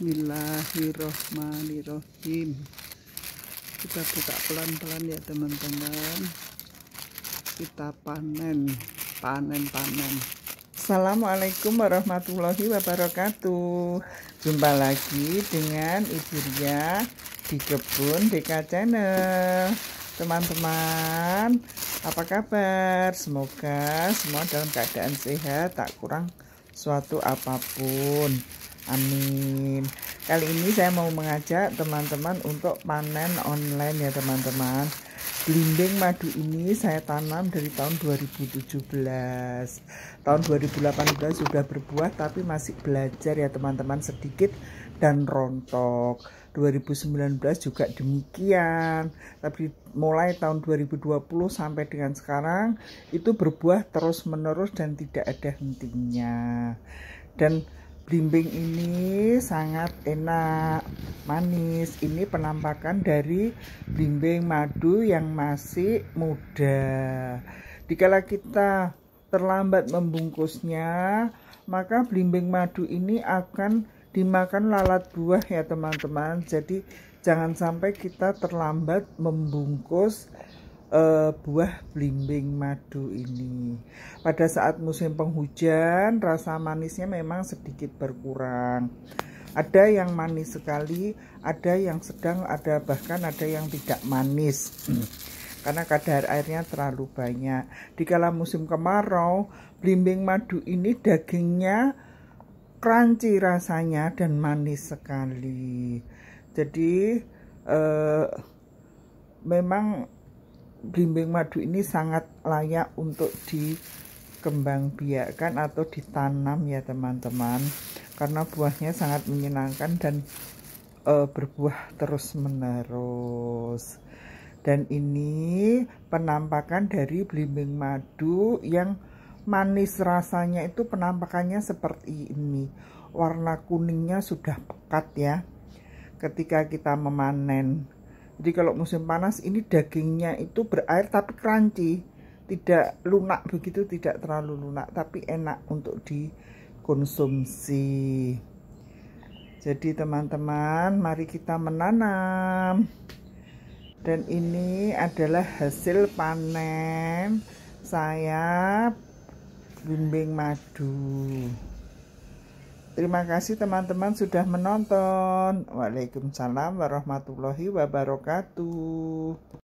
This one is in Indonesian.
Bismillahirrohmanirrohim kita buka pelan-pelan ya teman-teman kita panen panen-panen Assalamualaikum warahmatullahi wabarakatuh jumpa lagi dengan Ibu Ria di kebun DK Channel teman-teman apa kabar semoga semua dalam keadaan sehat tak kurang suatu apapun Amin. Kali ini saya mau mengajak teman-teman untuk panen online ya teman-teman. Blimbing madu ini saya tanam dari tahun 2017. Tahun 2018 sudah berbuah tapi masih belajar ya teman-teman sedikit dan rontok. 2019 juga demikian. Tapi mulai tahun 2020 sampai dengan sekarang itu berbuah terus-menerus dan tidak ada hentinya. Dan blimbing ini sangat enak manis ini penampakan dari blimbing madu yang masih muda dikala kita terlambat membungkusnya maka blimbing madu ini akan dimakan lalat buah ya teman-teman jadi jangan sampai kita terlambat membungkus uh, buah belimbing madu ini. Pada saat musim penghujan, rasa manisnya memang sedikit berkurang. Ada yang manis sekali, ada yang sedang, ada bahkan ada yang tidak manis. Karena kadar airnya terlalu banyak. di kala musim kemarau, belimbing madu ini dagingnya crunchy rasanya dan manis sekali. Jadi eh, memang blimbing madu ini sangat layak untuk dikembangbiakkan atau ditanam ya teman-teman karena buahnya sangat menyenangkan dan e, berbuah terus menerus dan ini penampakan dari blimbing madu yang manis rasanya itu penampakannya seperti ini warna kuningnya sudah pekat ya ketika kita memanen jadi kalau musim panas ini dagingnya itu berair tapi crunchy, tidak lunak begitu, tidak terlalu lunak tapi enak untuk dikonsumsi. Jadi teman-teman, mari kita menanam. Dan ini adalah hasil panen saya bimbing madu. Terima kasih teman-teman sudah menonton. Waalaikumsalam warahmatullahi wabarakatuh.